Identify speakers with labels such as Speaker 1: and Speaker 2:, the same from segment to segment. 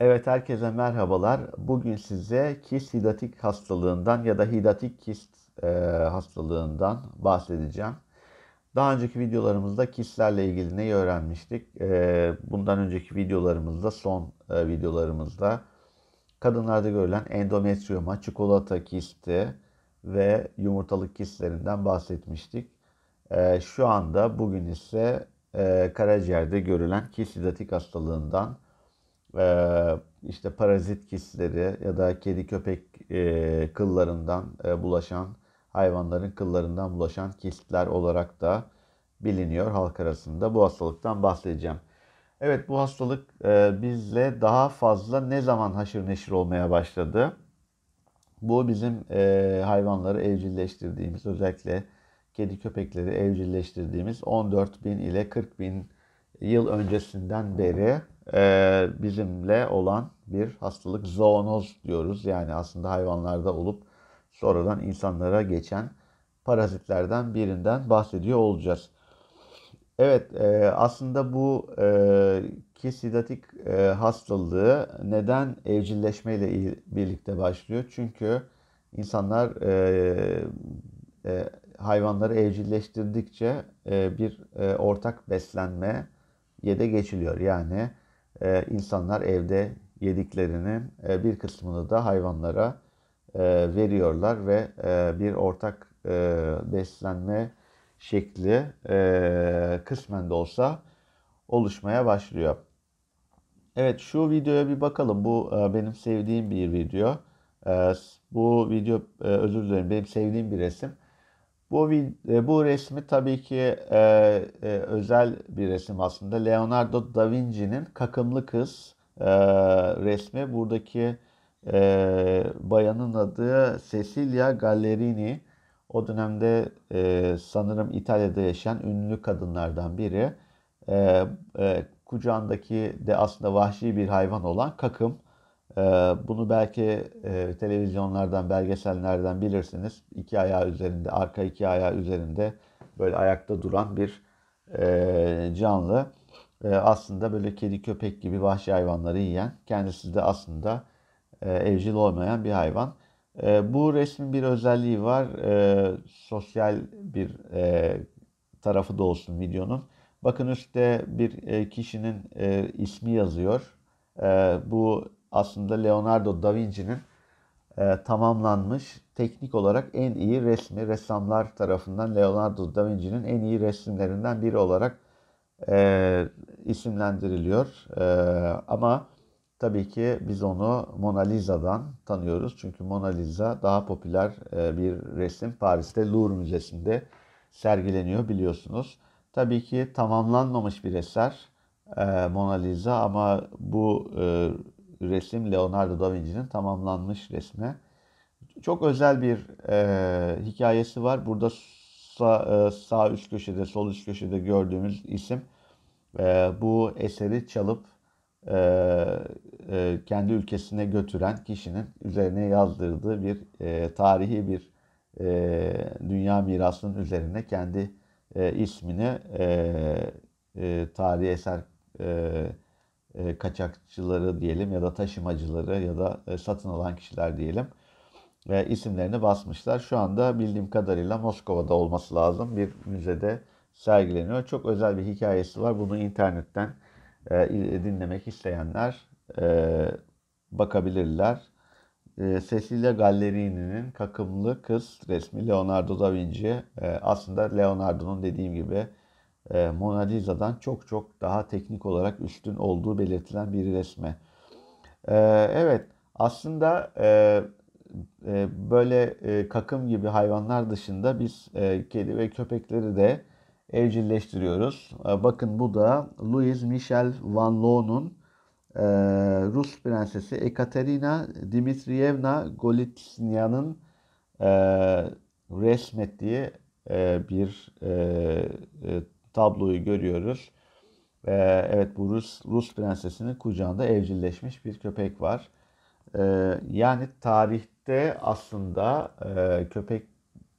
Speaker 1: Evet herkese merhabalar. Bugün size kist hidatik hastalığından ya da hidatik kist e, hastalığından bahsedeceğim. Daha önceki videolarımızda kistlerle ilgili neyi öğrenmiştik? E, bundan önceki videolarımızda, son e, videolarımızda kadınlarda görülen endometriyoma, çikolata kisti ve yumurtalık kistlerinden bahsetmiştik. E, şu anda bugün ise e, karaciğerde görülen kist hidatik hastalığından bahsedeceğim ee, işte parazit kistleri ya da kedi köpek e, kıllarından e, bulaşan hayvanların kıllarından bulaşan kistler olarak da biliniyor halk arasında. Bu hastalıktan bahsedeceğim. Evet bu hastalık e, bizle daha fazla ne zaman haşır neşir olmaya başladı? Bu bizim e, hayvanları evcilleştirdiğimiz özellikle kedi köpekleri evcilleştirdiğimiz 14 bin ile 40 bin yıl öncesinden beri e, bizimle olan bir hastalık zoonoz diyoruz. Yani aslında hayvanlarda olup sonradan insanlara geçen parazitlerden birinden bahsediyor olacağız. Evet e, aslında bu e, ki e, hastalığı neden evcilleşmeyle birlikte başlıyor? Çünkü insanlar e, e, hayvanları evcilleştirdikçe e, bir e, ortak beslenme yede geçiliyor. Yani e, insanlar evde yediklerinin e, bir kısmını da hayvanlara e, veriyorlar ve e, bir ortak beslenme şekli kısmen de olsa oluşmaya başlıyor. Evet şu videoya bir bakalım. Bu benim sevdiğim bir video. bu video özür dilerim benim sevdiğim bir resim. Bu e, bu resmi tabii ki e, e, özel bir resim aslında. Leonardo da Vinci'nin Kakımlı Kız e, resmi. Buradaki e, bayanın adı Cecilia Gallerini. O dönemde e, sanırım İtalya'da yaşayan ünlü kadınlardan biri. E, e, kucağındaki de aslında vahşi bir hayvan olan kakım ee, bunu belki e, televizyonlardan, belgesellerden bilirsiniz. İki ayağı üzerinde, arka iki ayağı üzerinde böyle ayakta duran bir e, canlı. Aslında böyle kedi köpek gibi vahşi hayvanları yiyen, kendisi de aslında e, evcil olmayan bir hayvan. Bu resmin bir özelliği var. Sosyal bir tarafı da olsun videonun. Bakın üstte bir kişinin ismi yazıyor. Bu aslında Leonardo da Vinci'nin e, tamamlanmış teknik olarak en iyi resmi ressamlar tarafından Leonardo da Vinci'nin en iyi resimlerinden biri olarak e, isimlendiriliyor. E, ama tabii ki biz onu Mona Lisa'dan tanıyoruz. Çünkü Mona Lisa daha popüler e, bir resim. Paris'te Louvre Müzesi'nde sergileniyor biliyorsunuz. Tabii ki tamamlanmamış bir eser e, Mona Lisa ama bu e, resim Leonardo da Vinci'nin tamamlanmış resmi. Çok özel bir e, hikayesi var. Burada sağ, e, sağ üst köşede, sol üst köşede gördüğümüz isim e, bu eseri çalıp e, e, kendi ülkesine götüren kişinin üzerine yazdırdığı bir e, tarihi bir e, dünya mirasının üzerine kendi e, ismini e, e, tarihi eser e, e, kaçakçıları diyelim ya da taşımacıları ya da e, satın alan kişiler diyelim e, isimlerini basmışlar. Şu anda bildiğim kadarıyla Moskova'da olması lazım bir müzede sergileniyor. Çok özel bir hikayesi var. Bunu internetten e, dinlemek isteyenler e, bakabilirler. E, Cecilia Gallerini'nin Kakımlı Kız resmi Leonardo da Vinci e, aslında Leonardo'nun dediğim gibi e, Mona Lisa'dan çok çok daha teknik olarak üstün olduğu belirtilen bir resme. E, evet aslında e, böyle kakım gibi hayvanlar dışında biz kedi ve köpekleri de evcilleştiriyoruz. Bakın bu da Louis Michel Van Loon'un Rus prensesi Ekaterina Dimitriyevna Golitsyna'nın resmettiği bir tabloyu görüyoruz. E, evet bu Rus, Rus prensesinin kucağında evcilleşmiş bir köpek var. E, yani tarihte aslında e, köpek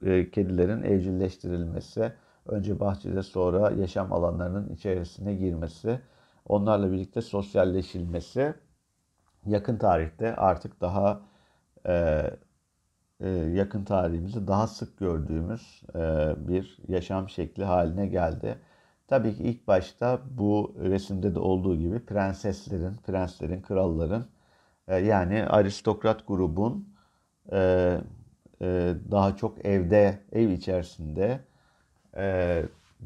Speaker 1: e, kedilerin evcilleştirilmesi, önce bahçede sonra yaşam alanlarının içerisine girmesi, onlarla birlikte sosyalleşilmesi yakın tarihte artık daha e, e, yakın tarihimizde daha sık gördüğümüz e, bir yaşam şekli haline geldi. Tabii ki ilk başta bu resimde de olduğu gibi prenseslerin, prenslerin, kralların e, yani aristokrat grubun daha çok evde, ev içerisinde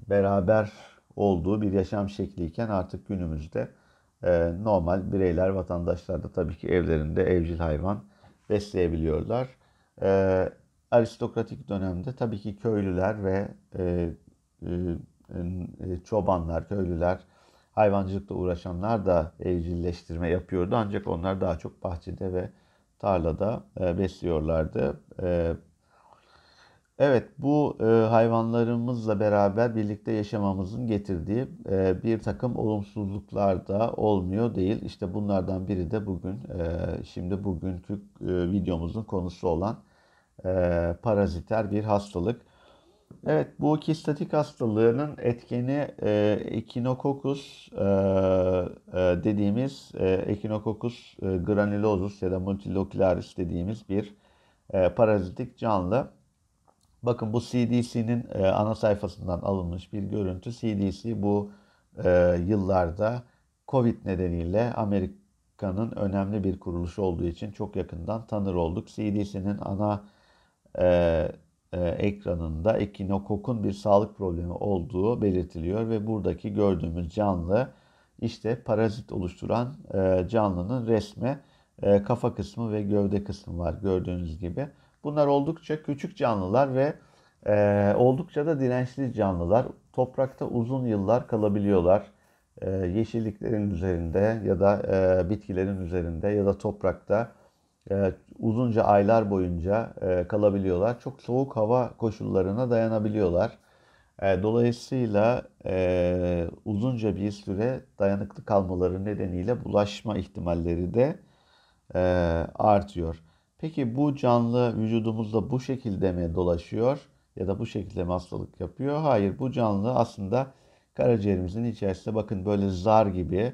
Speaker 1: beraber olduğu bir yaşam şekliyken artık günümüzde normal bireyler, vatandaşlar da tabii ki evlerinde evcil hayvan besleyebiliyorlar e, aristokratik dönemde tabii ki köylüler ve e, e, e, çobanlar, köylüler, hayvancılıkla uğraşanlar da evcilleştirme yapıyordu. Ancak onlar daha çok bahçede ve tarlada e, besliyorlardı. E, evet bu e, hayvanlarımızla beraber birlikte yaşamamızın getirdiği e, bir takım olumsuzluklar da olmuyor değil. İşte bunlardan biri de bugün e, şimdi bugünkü e, videomuzun konusu olan e, paraziter bir hastalık. Evet bu kistatik hastalığının etkeni e, Echinococcus e, e, dediğimiz e, Echinococcus e, granulosus ya da multilocularis dediğimiz bir e, parazitik canlı. Bakın bu CDC'nin e, ana sayfasından alınmış bir görüntü. CDC bu e, yıllarda COVID nedeniyle Amerika'nın önemli bir kuruluşu olduğu için çok yakından tanır olduk. CDC'nin ana e, e, ekranında Ekinokok'un bir sağlık problemi olduğu belirtiliyor ve buradaki gördüğümüz canlı işte parazit oluşturan e, canlının resmi e, kafa kısmı ve gövde kısmı var gördüğünüz gibi. Bunlar oldukça küçük canlılar ve e, oldukça da dirençli canlılar. Toprakta uzun yıllar kalabiliyorlar. E, yeşilliklerin üzerinde ya da e, bitkilerin üzerinde ya da toprakta e, uzunca aylar boyunca e, kalabiliyorlar. Çok soğuk hava koşullarına dayanabiliyorlar. E, dolayısıyla e, uzunca bir süre dayanıklı kalmaları nedeniyle bulaşma ihtimalleri de e, artıyor. Peki bu canlı vücudumuzda bu şekilde mi dolaşıyor ya da bu şekilde mi hastalık yapıyor? Hayır bu canlı aslında karaciğerimizin içerisinde bakın böyle zar gibi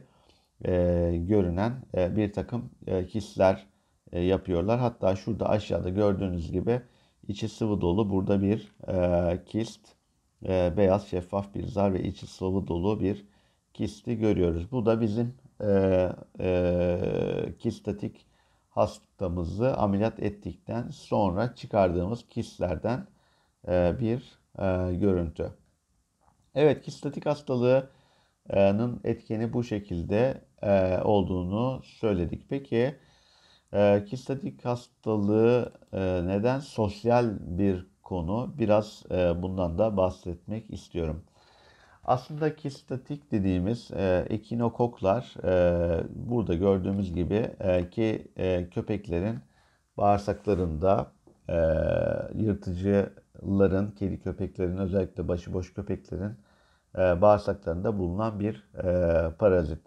Speaker 1: e, görünen e, bir takım e, kisler, e, yapıyorlar. Hatta şurada aşağıda gördüğünüz gibi içi sıvı dolu. Burada bir e, kist, e, beyaz şeffaf bir zar ve içi sıvı dolu bir kisti görüyoruz. Bu da bizim e, e, kistatik hastamızı ameliyat ettikten sonra çıkardığımız kistlerden e, bir e, görüntü. Evet kistatik hastalığının etkeni bu şekilde e, olduğunu söyledik. Peki e, kistatik hastalığı e, neden sosyal bir konu? Biraz e, bundan da bahsetmek istiyorum. Aslında kistatik dediğimiz e, ekinokoklar e, burada gördüğümüz gibi e, ki e, köpeklerin bağırsaklarında e, yırtıcıların, kedi köpeklerin özellikle başıboş köpeklerin e, bağırsaklarında bulunan bir e, parazit.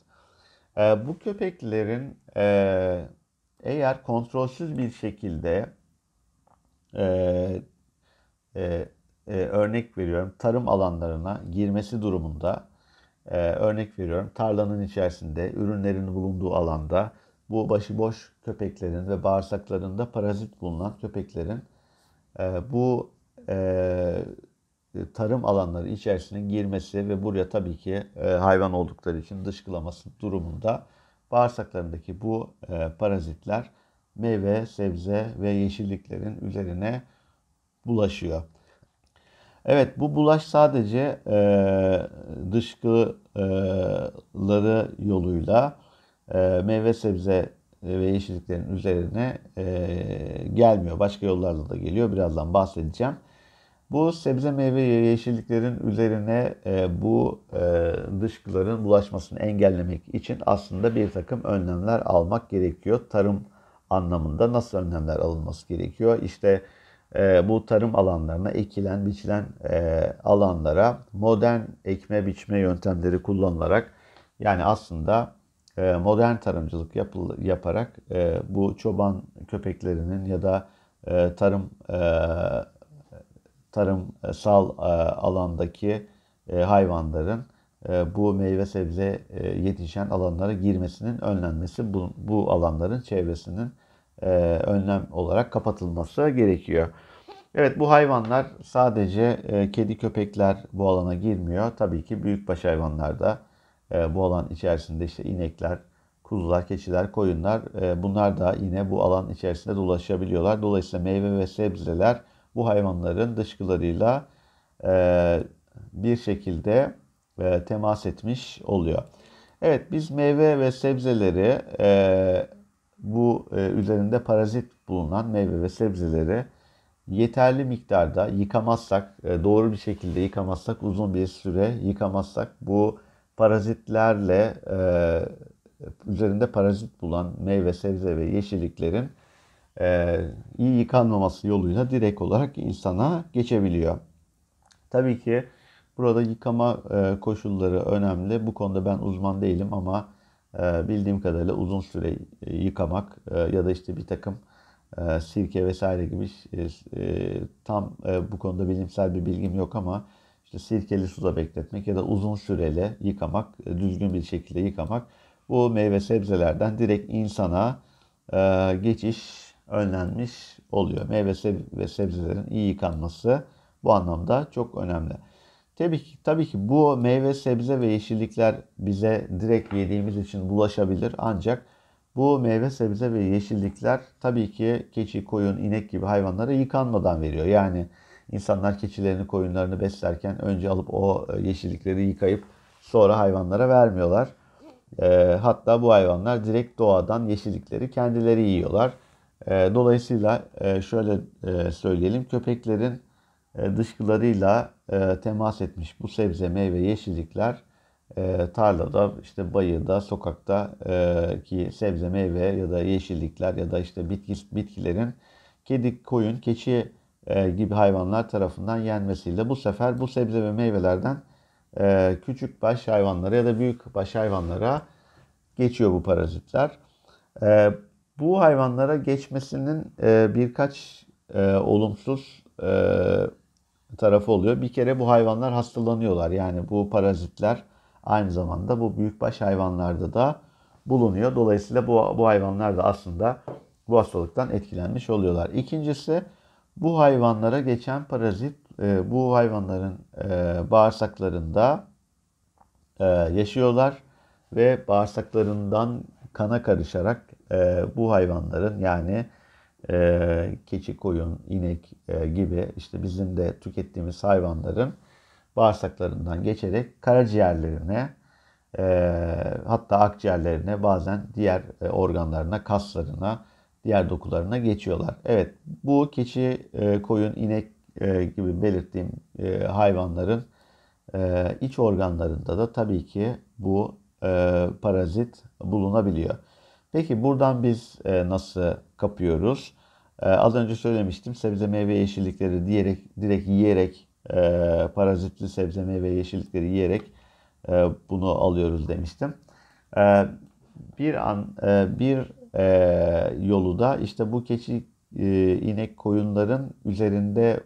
Speaker 1: E, bu köpeklerin e, eğer kontrolsüz bir şekilde e, e, e, örnek veriyorum tarım alanlarına girmesi durumunda e, örnek veriyorum tarlanın içerisinde ürünlerin bulunduğu alanda bu başıboş köpeklerin ve bağırsaklarında parazit bulunan köpeklerin e, bu e, tarım alanları içerisine girmesi ve buraya tabii ki e, hayvan oldukları için dışkılaması durumunda bağırsaklarındaki bu e, parazitler meyve, sebze ve yeşilliklerin üzerine bulaşıyor. Evet bu bulaş sadece e, dışkıları yoluyla e, meyve sebze ve yeşilliklerin üzerine e, gelmiyor. Başka yollarla da geliyor. Birazdan bahsedeceğim. Bu sebze meyve yeşilliklerin üzerine e, bu e, dışkıların bulaşmasını engellemek için aslında bir takım önlemler almak gerekiyor. Tarım anlamında nasıl önlemler alınması gerekiyor? İşte e, bu tarım alanlarına ekilen biçilen e, alanlara modern ekme biçme yöntemleri kullanılarak yani aslında e, modern tarımcılık yapıl, yaparak e, bu çoban köpeklerinin ya da e, tarım e, tarımsal e, e, alandaki e, hayvanların bu meyve sebze yetişen alanlara girmesinin önlenmesi, bu, bu alanların çevresinin önlem olarak kapatılması gerekiyor. Evet bu hayvanlar sadece kedi köpekler bu alana girmiyor. Tabii ki büyükbaş hayvanlar da bu alan içerisinde işte inekler, kuzular, keçiler, koyunlar bunlar da yine bu alan içerisinde dolaşabiliyorlar. Dolayısıyla meyve ve sebzeler bu hayvanların dışkılarıyla e, bir şekilde e, temas etmiş oluyor. Evet biz meyve ve sebzeleri e, bu üzerinde parazit bulunan meyve ve sebzeleri yeterli miktarda yıkamazsak, doğru bir şekilde yıkamazsak, uzun bir süre yıkamazsak bu parazitlerle üzerinde parazit bulan meyve, sebze ve yeşilliklerin e, iyi yıkanmaması yoluyla direkt olarak insana geçebiliyor. Tabii ki burada yıkama e, koşulları önemli. Bu konuda ben uzman değilim ama e, bildiğim kadarıyla uzun süre e, yıkamak e, ya da işte bir takım e, sirke vesaire gibi e, e, tam e, bu konuda bilimsel bir bilgim yok ama işte sirkeli suda bekletmek ya da uzun süreli yıkamak, e, düzgün bir şekilde yıkamak bu meyve sebzelerden direkt insana e, geçiş önlenmiş oluyor. Meyve ve sebzelerin iyi yıkanması bu anlamda çok önemli. Tabii ki, tabii ki bu meyve, sebze ve yeşillikler bize direkt yediğimiz için bulaşabilir. Ancak bu meyve, sebze ve yeşillikler tabii ki keçi, koyun, inek gibi hayvanlara yıkanmadan veriyor. Yani insanlar keçilerini, koyunlarını beslerken önce alıp o e, yeşillikleri yıkayıp sonra hayvanlara vermiyorlar. E, hatta bu hayvanlar direkt doğadan yeşillikleri kendileri yiyorlar. Ee, dolayısıyla e, şöyle e, söyleyelim köpeklerin e, dışkılarıyla temas etmiş bu sebze meyve yeşillikler tarlada işte bayırda sokakta ki sebze meyve ya da yeşillikler ya da işte bitki, bitkilerin kedi koyun keçi gibi hayvanlar tarafından yenmesiyle bu sefer bu sebze ve meyvelerden küçük baş hayvanlara ya da büyük baş hayvanlara geçiyor bu parazitler bu hayvanlara geçmesinin e, birkaç e, olumsuz e, tarafı oluyor. Bir kere bu hayvanlar hastalanıyorlar. Yani bu parazitler aynı zamanda bu büyükbaş hayvanlarda da bulunuyor. Dolayısıyla bu, bu hayvanlar da aslında bu hastalıktan etkilenmiş oluyorlar. İkincisi bu hayvanlara geçen parazit e, bu hayvanların e, bağırsaklarında e, yaşıyorlar ve bağırsaklarından kana karışarak e, bu hayvanların yani e, keçi, koyun, inek e, gibi işte bizim de tükettiğimiz hayvanların bağırsaklarından geçerek karaciğerlerine e, hatta akciğerlerine bazen diğer e, organlarına, kaslarına, diğer dokularına geçiyorlar. Evet bu keçi, e, koyun, inek e, gibi belirttiğim e, hayvanların e, iç organlarında da tabii ki bu e, parazit bulunabiliyor. Peki buradan biz e, nasıl kapıyoruz? E, az önce söylemiştim sebze meyve yeşillikleri diyerek direkt yiyerek e, parazitli sebze meyve yeşillikleri yiyerek bunu alıyoruz demiştim. bir an bir yolu da işte bu keçi inek koyunların üzerinde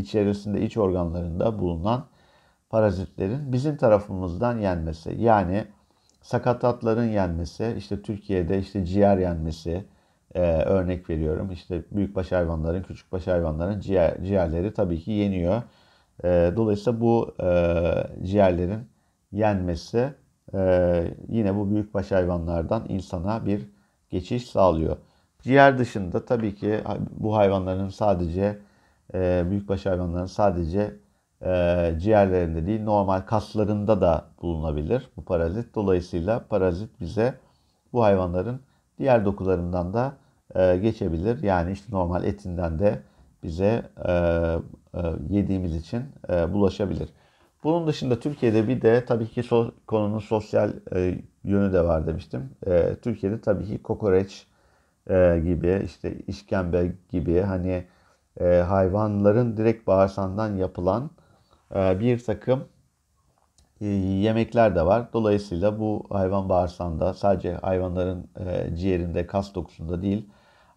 Speaker 1: içerisinde iç organlarında bulunan parazitlerin bizim tarafımızdan yenmesi. Yani sakatatların yenmesi, işte Türkiye'de işte ciğer yenmesi, e, örnek veriyorum. İşte büyükbaş hayvanların, küçükbaş hayvanların ciğer, ciğerleri tabii ki yeniyor. E, dolayısıyla bu e, ciğerlerin yenmesi e, yine bu büyükbaş hayvanlardan insana bir geçiş sağlıyor. Ciğer dışında tabii ki bu hayvanların sadece e, büyükbaş hayvanların sadece e, ciğerlerinde değil normal kaslarında da bulunabilir bu parazit. Dolayısıyla parazit bize bu hayvanların diğer dokularından da e, geçebilir. Yani işte normal etinden de bize e, e, yediğimiz için e, bulaşabilir. Bunun dışında Türkiye'de bir de tabii ki so- konunun sosyal e, yönü de var demiştim. E, Türkiye'de tabii ki kokoreç e, gibi işte işkembe gibi hani e, hayvanların direkt bağırsan'dan yapılan ee, bir takım e, yemekler de var. Dolayısıyla bu hayvan bağırsağında sadece hayvanların e, ciğerinde, kas dokusunda değil,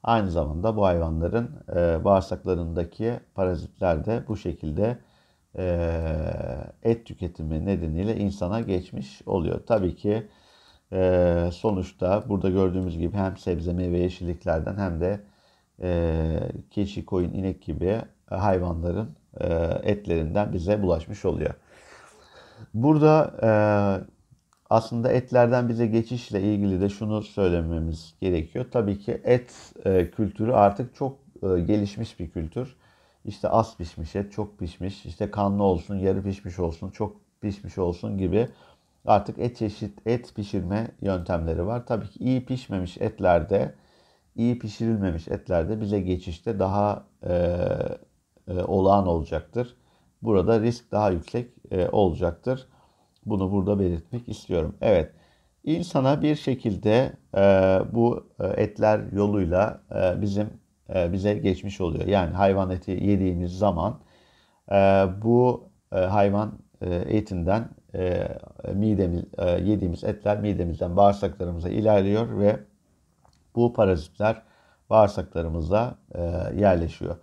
Speaker 1: aynı zamanda bu hayvanların e, bağırsaklarındaki parazitler de bu şekilde et tüketimi nedeniyle insana geçmiş oluyor. Tabii ki sonuçta burada gördüğümüz gibi hem sebze meyve yeşilliklerden hem de keçi, koyun, inek gibi hayvanların e, etlerinden bize bulaşmış oluyor. Burada e, aslında etlerden bize geçişle ilgili de şunu söylememiz gerekiyor. Tabii ki et e, kültürü artık çok gelişmiş bir kültür. İşte az pişmiş et, çok pişmiş, işte kanlı olsun, yarı pişmiş olsun, çok pişmiş olsun gibi artık et çeşit et pişirme yöntemleri var. Tabii ki iyi pişmemiş etlerde, iyi pişirilmemiş etlerde bize geçişte daha e, e, olağan olacaktır. Burada risk daha yüksek e, olacaktır. Bunu burada belirtmek istiyorum. Evet, insana bir şekilde e, bu etler yoluyla bizim bize geçmiş oluyor. Yani hayvan eti yediğimiz zaman bu hayvan etinden midemiz, yediğimiz etler midemizden bağırsaklarımıza ilerliyor ve bu parazitler bağırsaklarımıza yerleşiyor.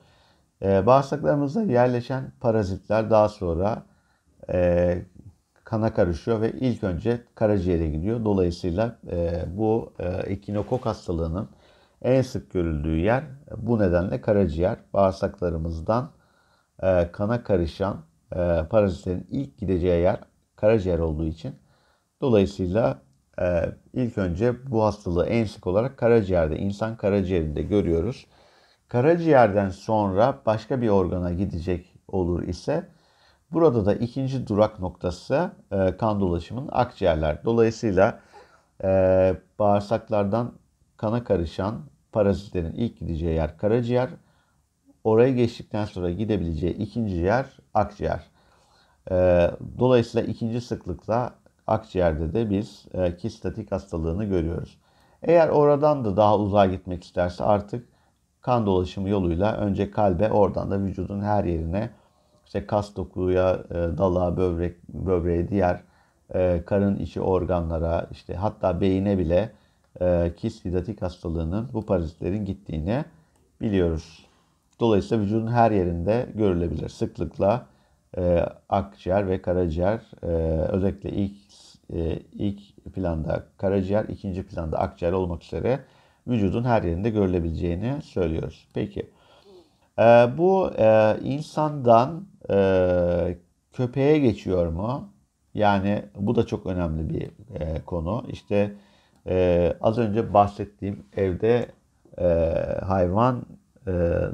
Speaker 1: E, bağırsaklarımızda yerleşen parazitler daha sonra e, kana karışıyor ve ilk önce karaciğere gidiyor. Dolayısıyla e, bu e, ekinokok hastalığının en sık görüldüğü yer bu nedenle karaciğer. Bağırsaklarımızdan e, kana karışan e, parazitlerin ilk gideceği yer karaciğer olduğu için dolayısıyla e, ilk önce bu hastalığı en sık olarak karaciğerde, insan karaciğerinde görüyoruz. Karaciğerden sonra başka bir organa gidecek olur ise burada da ikinci durak noktası e, kan dolaşımının akciğerler. Dolayısıyla e, bağırsaklardan kana karışan parazitlerin ilk gideceği yer karaciğer. Oraya geçtikten sonra gidebileceği ikinci yer akciğer. E, dolayısıyla ikinci sıklıkla akciğerde de biz e, kistatik hastalığını görüyoruz. Eğer oradan da daha uzağa gitmek isterse artık kan dolaşımı yoluyla önce kalbe oradan da vücudun her yerine işte kas dokuya, e, dala, böbrek, böbreğe, diğer e, karın içi organlara işte hatta beyine bile e, kist hidatik hastalığının bu parazitlerin gittiğini biliyoruz. Dolayısıyla vücudun her yerinde görülebilir. Sıklıkla e, akciğer ve karaciğer e, özellikle ilk e, ilk planda karaciğer, ikinci planda akciğer olmak üzere vücudun her yerinde görülebileceğini söylüyoruz. Peki e, bu e, insandan e, köpeğe geçiyor mu? Yani bu da çok önemli bir e, konu. İşte e, az önce bahsettiğim evde e, hayvan e,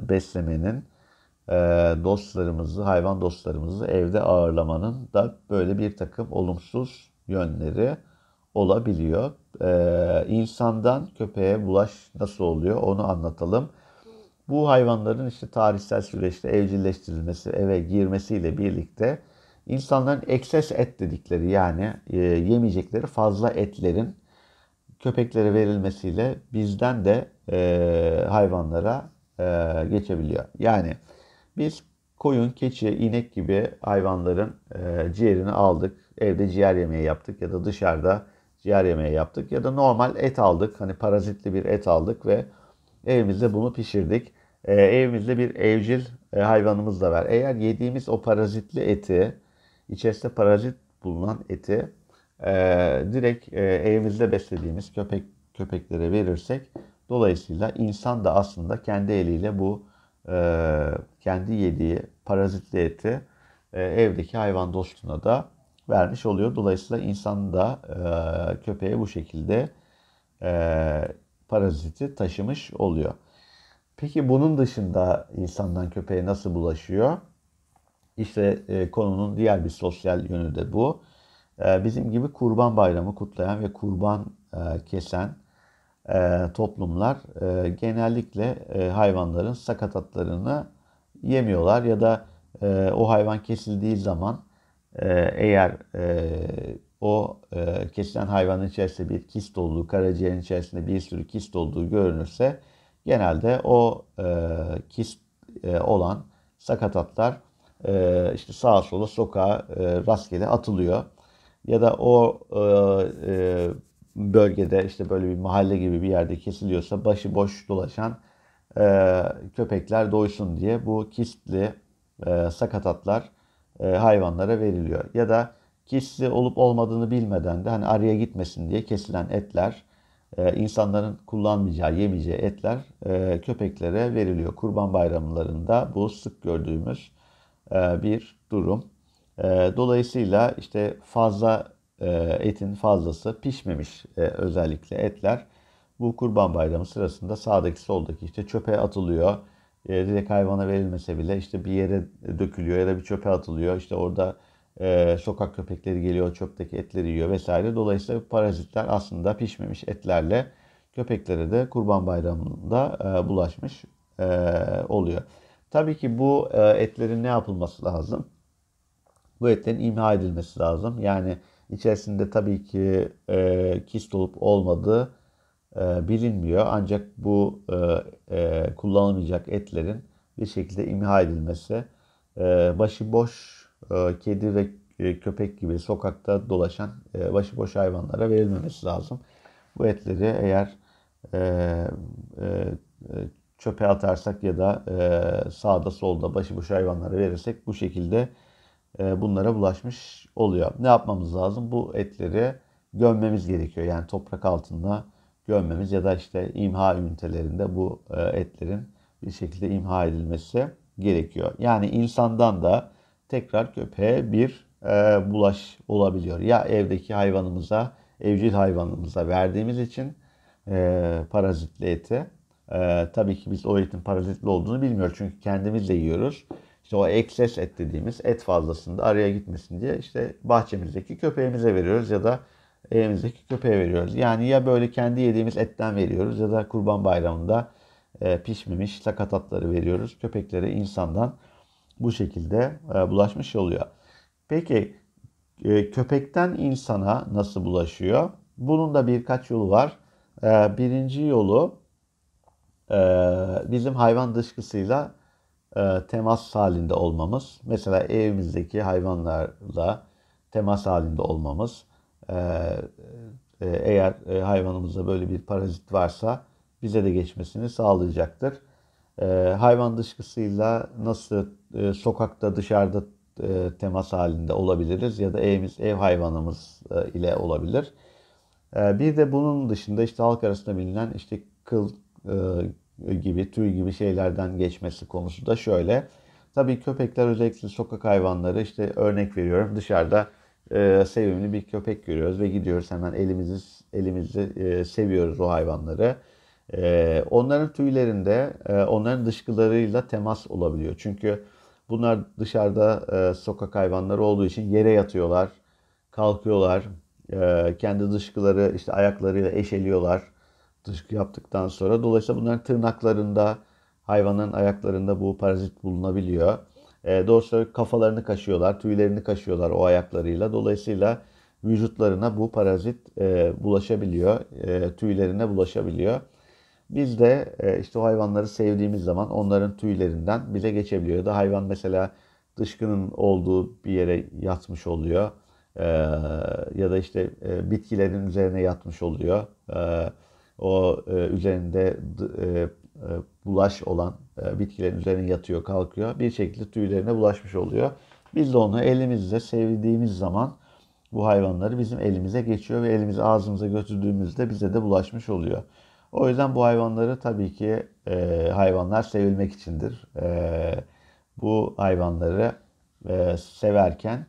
Speaker 1: beslemenin e, dostlarımızı, hayvan dostlarımızı evde ağırlamanın da böyle bir takım olumsuz yönleri olabiliyor. Ee, insandan köpeğe bulaş nasıl oluyor onu anlatalım. Bu hayvanların işte tarihsel süreçte evcilleştirilmesi, eve girmesiyle birlikte insanların ekses et dedikleri yani e, yemeyecekleri fazla etlerin köpeklere verilmesiyle bizden de e, hayvanlara e, geçebiliyor. Yani biz koyun, keçi, inek gibi hayvanların e, ciğerini aldık, evde ciğer yemeği yaptık ya da dışarıda ciğer yemeği yaptık ya da normal et aldık. Hani parazitli bir et aldık ve evimizde bunu pişirdik. E, evimizde bir evcil e, hayvanımız da var. Eğer yediğimiz o parazitli eti, içerisinde parazit bulunan eti e, direkt e, evimizde beslediğimiz köpek köpeklere verirsek dolayısıyla insan da aslında kendi eliyle bu e, kendi yediği parazitli eti e, evdeki hayvan dostuna da vermiş oluyor. Dolayısıyla insan da e, köpeğe bu şekilde e, paraziti taşımış oluyor. Peki bunun dışında insandan köpeğe nasıl bulaşıyor? İşte e, konunun diğer bir sosyal yönü de bu. E, bizim gibi kurban bayramı kutlayan ve kurban e, kesen e, toplumlar e, genellikle e, hayvanların sakatatlarını yemiyorlar ya da e, o hayvan kesildiği zaman ee, eğer e, o e, kesilen hayvanın içerisinde bir kist olduğu, karaciğerin içerisinde bir sürü kist olduğu görünürse genelde o e, kist e, olan sakatatlar e, işte sağa sola sokağa e, rastgele atılıyor. Ya da o e, e bölgede işte böyle bir mahalle gibi bir yerde kesiliyorsa başı boş dolaşan e, köpekler doysun diye bu kistli e, sakatatlar e, hayvanlara veriliyor. Ya da kişisi olup olmadığını bilmeden de hani araya gitmesin diye kesilen etler, e, insanların kullanmayacağı, yemeyeceği etler e, köpeklere veriliyor. Kurban bayramlarında bu sık gördüğümüz bir durum. Dolayısıyla işte fazla etin fazlası pişmemiş özellikle etler bu kurban bayramı sırasında sağdaki soldaki işte çöpe atılıyor e, direkt hayvana verilmese bile işte bir yere dökülüyor ya da bir çöpe atılıyor. İşte orada e, sokak köpekleri geliyor, çöpteki etleri yiyor vesaire. Dolayısıyla parazitler aslında pişmemiş etlerle köpeklere de Kurban Bayramı'nda e, bulaşmış e, oluyor. Tabii ki bu e, etlerin ne yapılması lazım? Bu etlerin imha edilmesi lazım. Yani içerisinde tabii ki e, kist olup olmadığı e, bilinmiyor. Ancak bu e, e, kullanılmayacak etlerin bir şekilde imha edilmesi, e, başıboş e, kedi ve e, köpek gibi sokakta dolaşan e, başıboş hayvanlara verilmemesi lazım. Bu etleri eğer e, e, e çöpe atarsak ya da e, sağda solda başıboş hayvanlara verirsek bu şekilde e, bunlara bulaşmış oluyor. Ne yapmamız lazım? Bu etleri gömmemiz gerekiyor. Yani toprak altında görmemiz ya da işte imha ünitelerinde bu e, etlerin bir şekilde imha edilmesi gerekiyor. Yani insandan da tekrar köpeğe bir e, bulaş olabiliyor. Ya evdeki hayvanımıza, evcil hayvanımıza verdiğimiz için e, parazitli eti. tabii ki biz o etin parazitli olduğunu bilmiyoruz. Çünkü kendimiz de yiyoruz. İşte o ekses et dediğimiz et fazlasında araya gitmesin diye işte bahçemizdeki köpeğimize veriyoruz ya da evimizdeki köpeğe veriyoruz. Yani ya böyle kendi yediğimiz etten veriyoruz ya da kurban bayramında e, pişmemiş sakatatları veriyoruz. Köpeklere insandan bu şekilde e, bulaşmış oluyor. Peki e, köpekten insana nasıl bulaşıyor? Bunun da birkaç yolu var. Birinci yolu bizim hayvan dışkısıyla temas halinde olmamız. Mesela evimizdeki hayvanlarla temas halinde olmamız. Ee, e, eğer e, hayvanımızda böyle bir parazit varsa bize de geçmesini sağlayacaktır. Ee, hayvan dışkısıyla nasıl e, sokakta dışarıda temas halinde olabiliriz ya da evimiz ev hayvanımız ile olabilir. Ee, bir de bunun dışında işte halk arasında bilinen işte kıl gibi tüy gibi şeylerden geçmesi konusu da şöyle. Tabii köpekler özellikle sokak hayvanları işte örnek veriyorum dışarıda e, sevimli bir köpek görüyoruz ve gidiyoruz hemen elimizi elimizi e, seviyoruz o hayvanları. E, onların tüylerinde e, onların dışkılarıyla temas olabiliyor. Çünkü bunlar dışarıda e, sokak hayvanları olduğu için yere yatıyorlar, kalkıyorlar, e, kendi dışkıları işte ayaklarıyla eşeliyorlar dışkı yaptıktan sonra. Dolayısıyla bunların tırnaklarında, hayvanın ayaklarında bu parazit bulunabiliyor. E, doğrusu kafalarını kaşıyorlar, tüylerini kaşıyorlar o ayaklarıyla. Dolayısıyla vücutlarına bu parazit e, bulaşabiliyor, e, tüylerine bulaşabiliyor. Biz de e, işte o hayvanları sevdiğimiz zaman onların tüylerinden bile geçebiliyor. Ya da hayvan mesela dışkının olduğu bir yere yatmış oluyor. E, ya da işte e, bitkilerin üzerine yatmış oluyor. E, o e, üzerinde e, e, bulaş olan ee, bitkilerin üzerine yatıyor, kalkıyor. Bir şekilde tüylerine bulaşmış oluyor. Biz de onu elimizle sevdiğimiz zaman bu hayvanları bizim elimize geçiyor ve elimizi ağzımıza götürdüğümüzde bize de bulaşmış oluyor. O yüzden bu hayvanları tabii ki e, hayvanlar sevilmek içindir. E, bu hayvanları e, severken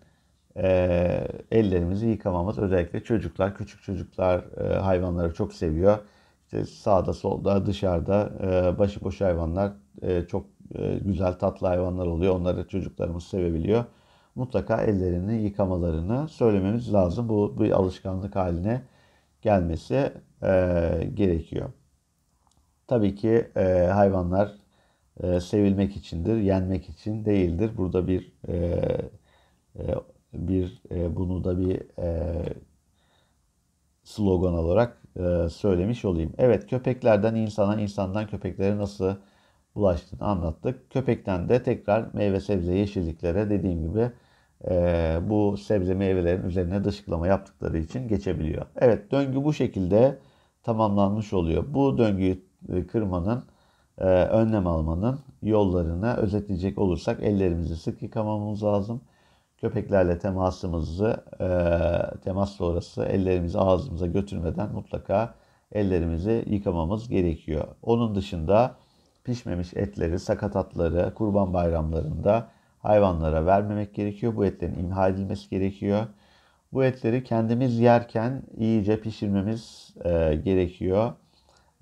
Speaker 1: e, ellerimizi yıkamamız özellikle çocuklar, küçük çocuklar e, hayvanları çok seviyor. İşte sağda solda dışarıda e, başıboş hayvanlar e, çok e, güzel tatlı hayvanlar oluyor. Onları çocuklarımız sevebiliyor. Mutlaka ellerini yıkamalarını söylememiz lazım. Bu bir alışkanlık haline gelmesi e, gerekiyor. Tabii ki e, hayvanlar e, sevilmek içindir, yenmek için değildir. Burada bir e, e, bir e, bunu da bir e, slogan olarak e, söylemiş olayım. Evet köpeklerden insana, insandan köpeklere nasıl bulaştığını anlattık. Köpekten de tekrar meyve sebze yeşilliklere dediğim gibi e, bu sebze meyvelerin üzerine dışkılama yaptıkları için geçebiliyor. Evet döngü bu şekilde tamamlanmış oluyor. Bu döngüyü e, kırmanın e, önlem almanın yollarını özetleyecek olursak ellerimizi sık yıkamamız lazım. Köpeklerle temasımızı e, temas sonrası ellerimizi ağzımıza götürmeden mutlaka ellerimizi yıkamamız gerekiyor. Onun dışında pişmemiş etleri, sakatatları kurban bayramlarında hayvanlara vermemek gerekiyor. Bu etlerin imha edilmesi gerekiyor. Bu etleri kendimiz yerken iyice pişirmemiz e, gerekiyor.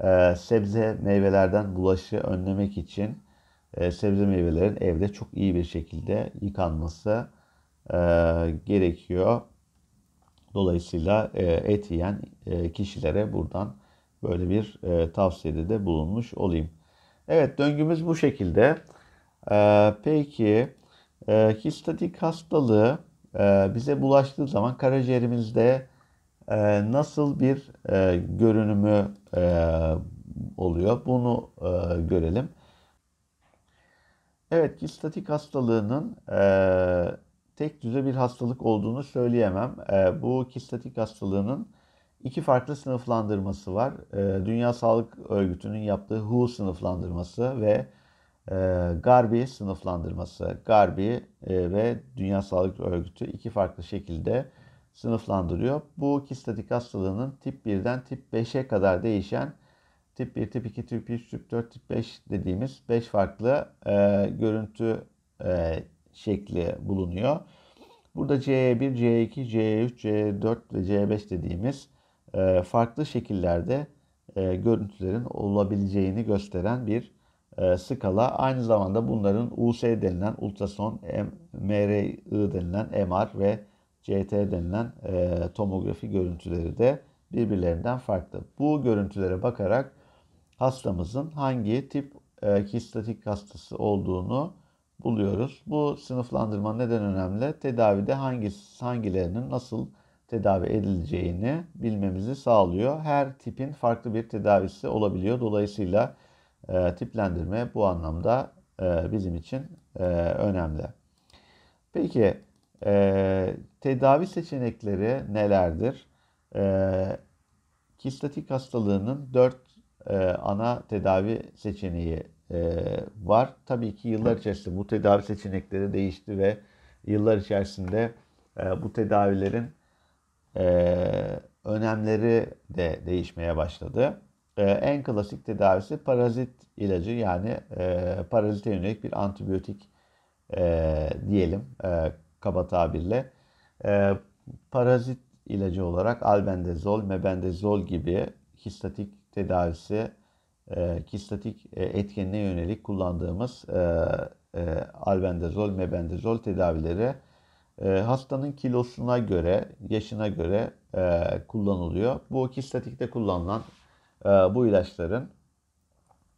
Speaker 1: E, sebze meyvelerden bulaşı önlemek için e, sebze meyvelerin evde çok iyi bir şekilde yıkanması e, gerekiyor. Dolayısıyla e, et yiyen e, kişilere buradan böyle bir e, tavsiyede de bulunmuş olayım. Evet döngümüz bu şekilde. Ee, peki e, histatik hastalığı e, bize bulaştığı zaman karaciğerimizde e, nasıl bir e, görünümü e, oluyor? Bunu e, görelim. Evet, histatik hastalığının e, tek düze bir hastalık olduğunu söyleyemem. E, bu histatik hastalığının iki farklı sınıflandırması var. Ee, Dünya Sağlık Örgütü'nün yaptığı WHO sınıflandırması ve e, Garbi sınıflandırması. Garbi e, ve Dünya Sağlık Örgütü iki farklı şekilde sınıflandırıyor. Bu kistatik hastalığının tip 1'den tip 5'e kadar değişen tip 1, tip 2, tip 3, tip 4, tip 5 dediğimiz 5 farklı e, görüntü e, şekli bulunuyor. Burada C1, C2, C3, C4 ve C5 e dediğimiz e, farklı şekillerde e, görüntülerin olabileceğini gösteren bir e, skala. Aynı zamanda bunların US denilen ultrason, MRI denilen MR ve CT denilen tomografi görüntüleri de birbirlerinden farklı. Bu görüntülere bakarak hastamızın hangi tip kistatik hastası olduğunu buluyoruz. Bu sınıflandırma neden önemli? Tedavide hangisi, hangilerinin nasıl tedavi edileceğini bilmemizi sağlıyor. Her tipin farklı bir tedavisi olabiliyor. Dolayısıyla e, tiplendirme bu anlamda e, bizim için e, önemli. Peki e, tedavi seçenekleri nelerdir? E, kistatik hastalığının 4 e, ana tedavi seçeneği e, var. Tabii ki yıllar içerisinde bu tedavi seçenekleri değişti ve yıllar içerisinde e, bu tedavilerin e, önemleri de değişmeye başladı. E, en klasik tedavisi parazit ilacı yani e, parazite yönelik bir antibiyotik e, diyelim e, kaba tabirle. E, parazit ilacı olarak albendazol, mebendazol gibi histatik tedavisi, e, histatik e, etkenine yönelik kullandığımız e, e, albendazol, mebendazol tedavileri ee, hastanın kilosuna göre, yaşına göre e, kullanılıyor. Bu kistatikte kullanılan e, bu ilaçların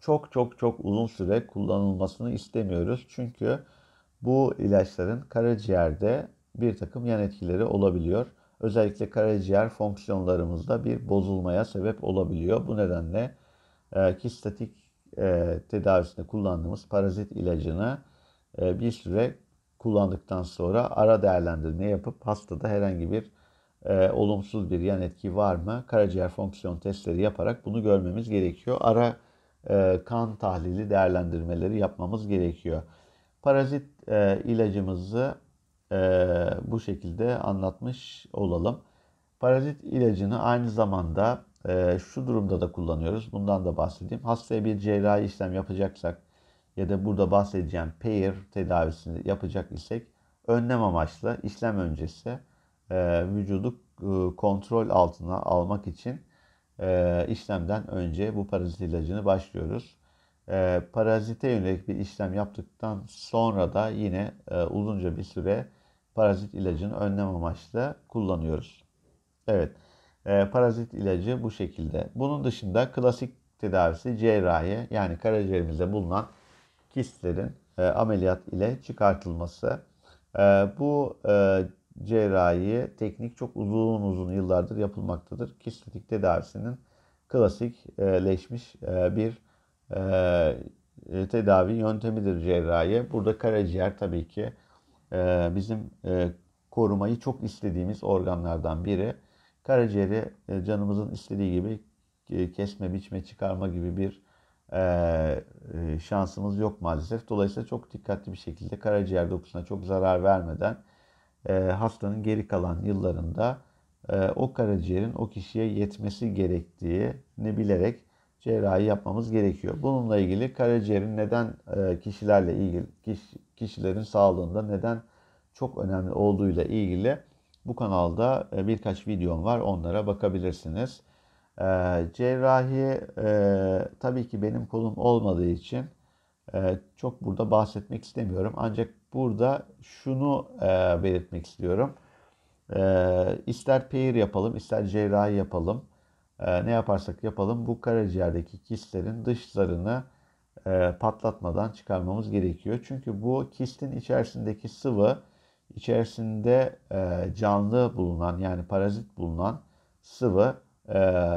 Speaker 1: çok çok çok uzun süre kullanılmasını istemiyoruz. Çünkü bu ilaçların karaciğerde bir takım yan etkileri olabiliyor. Özellikle karaciğer fonksiyonlarımızda bir bozulmaya sebep olabiliyor. Bu nedenle e, kistatik e, tedavisinde kullandığımız parazit ilacını e, bir süre kullandıktan sonra ara değerlendirme yapıp hastada herhangi bir e, olumsuz bir yan etki var mı? Karaciğer fonksiyon testleri yaparak bunu görmemiz gerekiyor. Ara e, kan tahlili değerlendirmeleri yapmamız gerekiyor. Parazit e, ilacımızı e, bu şekilde anlatmış olalım. Parazit ilacını aynı zamanda e, şu durumda da kullanıyoruz. Bundan da bahsedeyim. Hastaya bir cerrahi işlem yapacaksak ya da burada bahsedeceğim payer tedavisini yapacak isek önlem amaçlı işlem öncesi e, vücudu e, kontrol altına almak için e, işlemden önce bu parazit ilacını başlıyoruz. E, parazite yönelik bir işlem yaptıktan sonra da yine e, uzunca bir süre parazit ilacını önlem amaçlı kullanıyoruz. Evet, e, parazit ilacı bu şekilde. Bunun dışında klasik tedavisi cerrahi yani karaciğerimizde bulunan kistlerin e, ameliyat ile çıkartılması. E, bu e, cerrahi teknik çok uzun uzun yıllardır yapılmaktadır. Kistlik tedavisinin klasikleşmiş e, bir e, tedavi yöntemidir cerrahi. Burada karaciğer tabii ki e, bizim e, korumayı çok istediğimiz organlardan biri. Karaciğeri e, canımızın istediği gibi e, kesme, biçme, çıkarma gibi bir ee, e, şansımız yok maalesef. Dolayısıyla çok dikkatli bir şekilde karaciğer dokusuna çok zarar vermeden e, hastanın geri kalan yıllarında e, o karaciğerin o kişiye yetmesi gerektiğini bilerek cerrahi yapmamız gerekiyor. Bununla ilgili karaciğerin neden kişilerle ilgili kişilerin sağlığında neden çok önemli olduğuyla ilgili bu kanalda birkaç videom var. Onlara bakabilirsiniz. E, cerrahi e, tabii ki benim kolum olmadığı için e, çok burada bahsetmek istemiyorum. Ancak burada şunu e, belirtmek istiyorum. E, ister peyir yapalım, ister cerrahi yapalım. E, ne yaparsak yapalım bu karaciğerdeki kistlerin dışlarını e, patlatmadan çıkarmamız gerekiyor. Çünkü bu kistin içerisindeki sıvı içerisinde e, canlı bulunan yani parazit bulunan sıvı ee,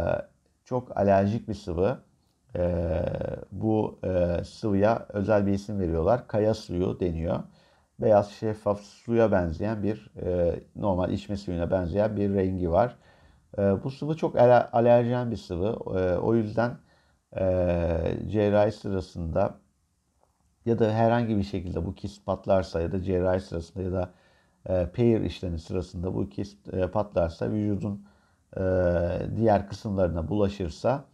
Speaker 1: çok alerjik bir sıvı. Ee, bu e, sıvıya özel bir isim veriyorlar. Kaya suyu deniyor. Beyaz şeffaf suya benzeyen bir e, normal içme suyuna benzeyen bir rengi var. Ee, bu sıvı çok alerjen bir sıvı. O yüzden e, cerrahi sırasında ya da herhangi bir şekilde bu kist patlarsa ya da cerrahi sırasında ya da e, payer işlemi sırasında bu kist e, patlarsa vücudun e, diğer kısımlarına bulaşırsa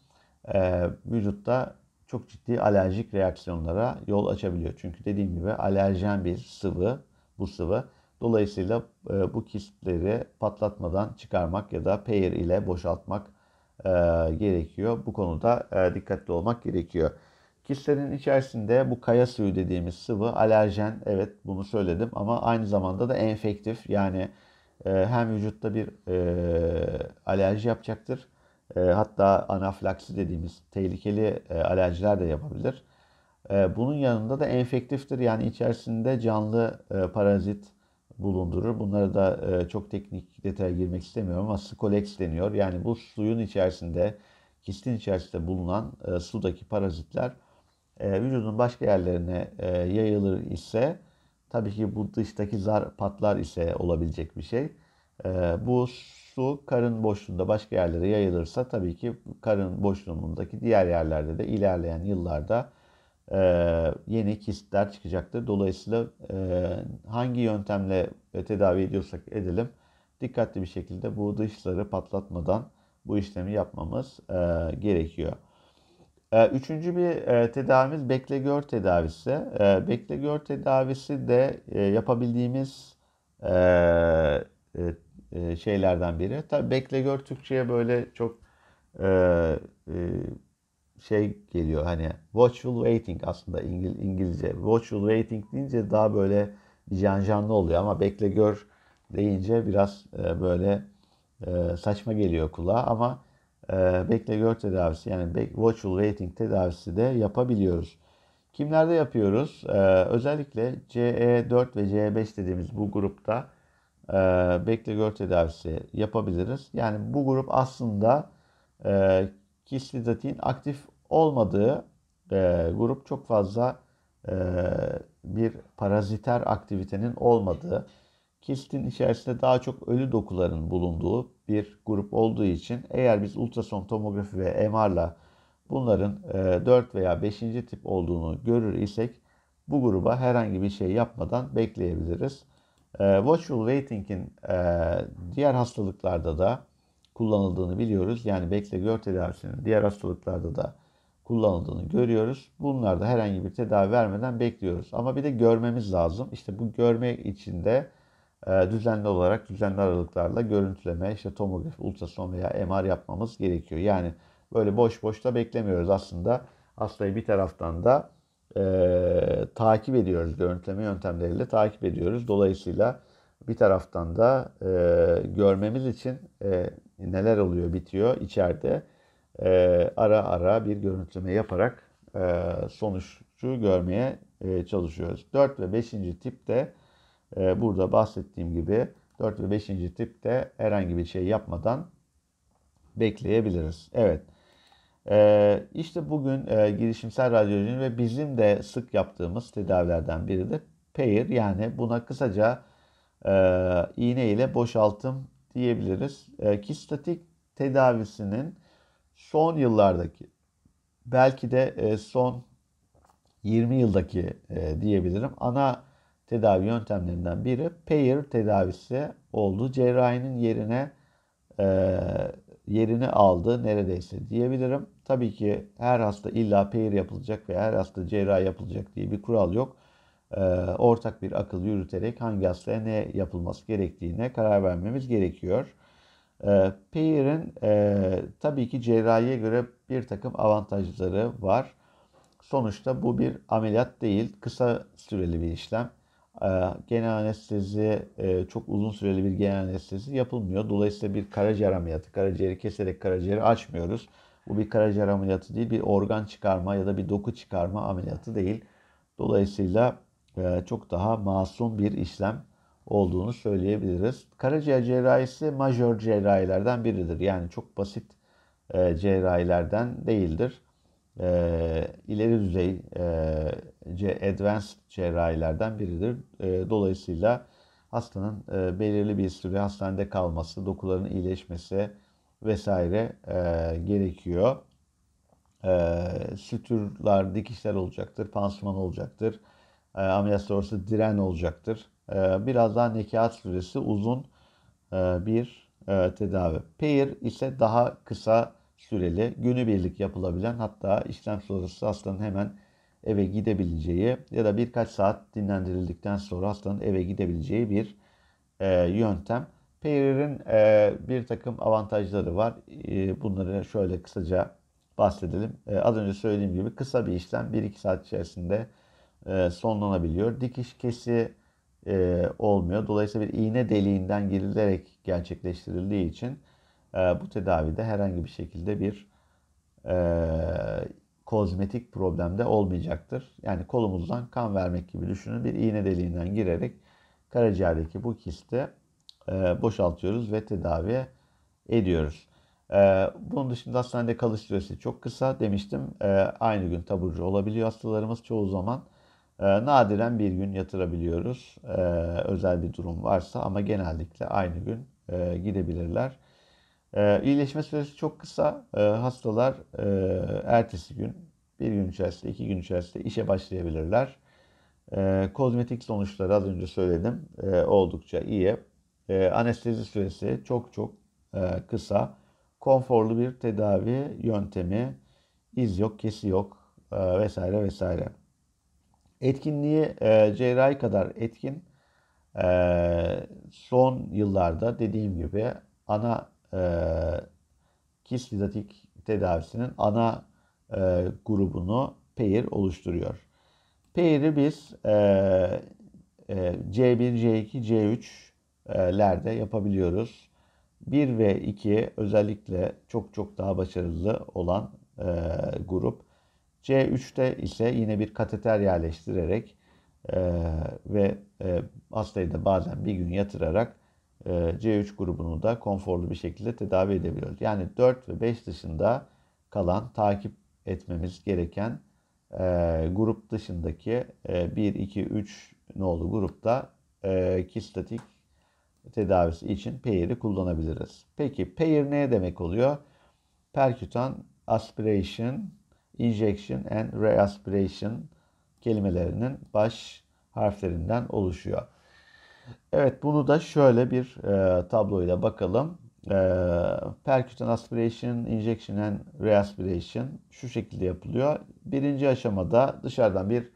Speaker 1: e, vücutta çok ciddi alerjik reaksiyonlara yol açabiliyor. Çünkü dediğim gibi alerjen bir sıvı bu sıvı. Dolayısıyla e, bu kistleri patlatmadan çıkarmak ya da peyir ile boşaltmak gerekiyor. Bu konuda dikkatli olmak gerekiyor. Kistlerin içerisinde bu kaya suyu dediğimiz sıvı alerjen evet bunu söyledim ama aynı zamanda da enfektif yani ee, hem vücutta bir e, alerji yapacaktır. Ee, hatta anafilaksi dediğimiz tehlikeli e, alerjiler de yapabilir. Ee, bunun yanında da enfektiftir. Yani içerisinde canlı e, parazit bulundurur. Bunları da çok teknik detaya girmek istemiyorum ama skoleks deniyor. Yani bu suyun içerisinde, kistin içerisinde bulunan sudaki parazitler vücudun başka yerlerine yayılır ise Tabii ki bu dıştaki zar patlar ise olabilecek bir şey. Ee, bu su karın boşluğunda başka yerlere yayılırsa tabii ki karın boşluğundaki diğer yerlerde de ilerleyen yıllarda e, yeni kistler çıkacaktır. Dolayısıyla e, hangi yöntemle tedavi ediyorsak edelim dikkatli bir şekilde bu dışları patlatmadan bu işlemi yapmamız e, gerekiyor. Ee, üçüncü bir e, tedavimiz bekle gör tedavisi. Ee, bekle gör tedavisi de e, yapabildiğimiz e, şeylerden biri. Tabii bekle gör Türkçe'ye böyle çok şey geliyor hani watchful waiting aslında İngil, İngilizce. Watchful waiting deyince daha böyle canjanlı oluyor ama bekle gör deyince biraz böyle saçma geliyor kulağa ama ee, bekle gör tedavisi yani watchful waiting tedavisi de yapabiliyoruz. Kimlerde yapıyoruz? Ee, özellikle CE4 ve CE5 dediğimiz bu grupta e, bekle gör tedavisi yapabiliriz. Yani bu grup aslında e, kislidatin aktif olmadığı e, grup çok fazla bir paraziter aktivitenin olmadığı Kistin içerisinde daha çok ölü dokuların bulunduğu bir grup olduğu için eğer biz ultrason tomografi ve MR'la bunların 4 e, veya 5. tip olduğunu görür isek bu gruba herhangi bir şey yapmadan bekleyebiliriz. E, watchful waiting'in e, diğer hastalıklarda da kullanıldığını biliyoruz. Yani bekle gör tedavisinin diğer hastalıklarda da kullanıldığını görüyoruz. Bunlarda herhangi bir tedavi vermeden bekliyoruz. Ama bir de görmemiz lazım. İşte bu görme içinde ee, düzenli olarak düzenli aralıklarla görüntüleme, işte tomografi, ultrason veya MR yapmamız gerekiyor. Yani böyle boş boş da beklemiyoruz aslında. Hastayı bir taraftan da e, takip ediyoruz. Görüntüleme yöntemleriyle takip ediyoruz. Dolayısıyla bir taraftan da e, görmemiz için e, neler oluyor bitiyor içeride e, ara ara bir görüntüleme yaparak e, sonucu görmeye e, çalışıyoruz. 4 ve 5. tip de ee, burada bahsettiğim gibi 4 ve 5. tipte herhangi bir şey yapmadan bekleyebiliriz. Evet. Ee, işte bugün e, girişimsel radyolojinin ve bizim de sık yaptığımız tedavilerden biri de PAIR yani buna kısaca e, iğne ile boşaltım diyebiliriz. E, Kistatik tedavisinin son yıllardaki belki de son 20 yıldaki diyebilirim ana tedavi yöntemlerinden biri payer tedavisi oldu. Cerrahinin yerine e, yerini aldı neredeyse diyebilirim. Tabii ki her hasta illa payer yapılacak ve her hasta cerrah yapılacak diye bir kural yok. E, ortak bir akıl yürüterek hangi hastaya ne yapılması gerektiğine karar vermemiz gerekiyor. E, payer'in e, tabii ki cerrahiye göre bir takım avantajları var. Sonuçta bu bir ameliyat değil, kısa süreli bir işlem. Ee, genel anestezi e, çok uzun süreli bir genel anestezi yapılmıyor. Dolayısıyla bir karaciğer ameliyatı, karaciğeri keserek karaciğeri açmıyoruz. Bu bir karaciğer ameliyatı değil, bir organ çıkarma ya da bir doku çıkarma ameliyatı değil. Dolayısıyla e, çok daha masum bir işlem olduğunu söyleyebiliriz. Karaciğer cerrahisi majör cerrahilerden biridir. Yani çok basit e, cerrahilerden değildir e, ileri düzey e, advanced cerrahilerden biridir. E, dolayısıyla hastanın e, belirli bir süre hastanede kalması, dokuların iyileşmesi vesaire e, gerekiyor. E, sütürler, dikişler olacaktır, pansuman olacaktır. E, ameliyat sonrası diren olacaktır. E, biraz daha nekat süresi uzun e, bir e, tedavi. Payer ise daha kısa süreli günübirlik yapılabilen hatta işlem sonrası hastanın hemen eve gidebileceği ya da birkaç saat dinlendirildikten sonra hastanın eve gidebileceği bir e, yöntem. Peyri'nin e, bir takım avantajları var. E, bunları şöyle kısaca bahsedelim. E, az önce söylediğim gibi kısa bir işlem 1-2 saat içerisinde e, sonlanabiliyor. Dikiş kesi e, olmuyor. Dolayısıyla bir iğne deliğinden girilerek gerçekleştirildiği için ee, bu tedavide herhangi bir şekilde bir e, kozmetik problemde olmayacaktır. Yani kolumuzdan kan vermek gibi düşünün. Bir iğne deliğinden girerek karaciğerdeki bu kisti e, boşaltıyoruz ve tedavi ediyoruz. E, bunun dışında hastanede kalış süresi çok kısa demiştim. Aynı gün taburcu olabiliyor hastalarımız çoğu zaman. Nadiren bir gün yatırabiliyoruz özel bir durum varsa ama genellikle aynı gün gidebilirler. E, iyileşme süresi çok kısa. E, hastalar e, ertesi gün, bir gün içerisinde, iki gün içerisinde işe başlayabilirler. E, kozmetik sonuçları az önce söyledim. E, oldukça iyi. E, anestezi süresi çok çok e, kısa. Konforlu bir tedavi yöntemi. İz yok, kesi yok e, vesaire vesaire. Etkinliği e, cerrahi kadar etkin. E, son yıllarda dediğim gibi ana e, kislizatik tedavisinin ana e, grubunu PEIR oluşturuyor. PEIR'i biz e, C1, e, C2, c 3 lerde yapabiliyoruz. 1 ve 2 özellikle çok çok daha başarılı olan e, grup. C3'te ise yine bir kateter yerleştirerek e, ve e, hastayı da bazen bir gün yatırarak e, C3 grubunu da konforlu bir şekilde tedavi edebiliyoruz. Yani 4 ve 5 dışında kalan takip etmemiz gereken e, grup dışındaki e, 1, 2, 3 nolu grupta e, kistatik tedavisi için PAIR'i kullanabiliriz. Peki PAIR ne demek oluyor? Percutan aspiration, injection and reaspiration kelimelerinin baş harflerinden oluşuyor. Evet bunu da şöyle bir e, tabloyla bakalım. E, percuten aspiration, injection and reaspiration şu şekilde yapılıyor. Birinci aşamada dışarıdan bir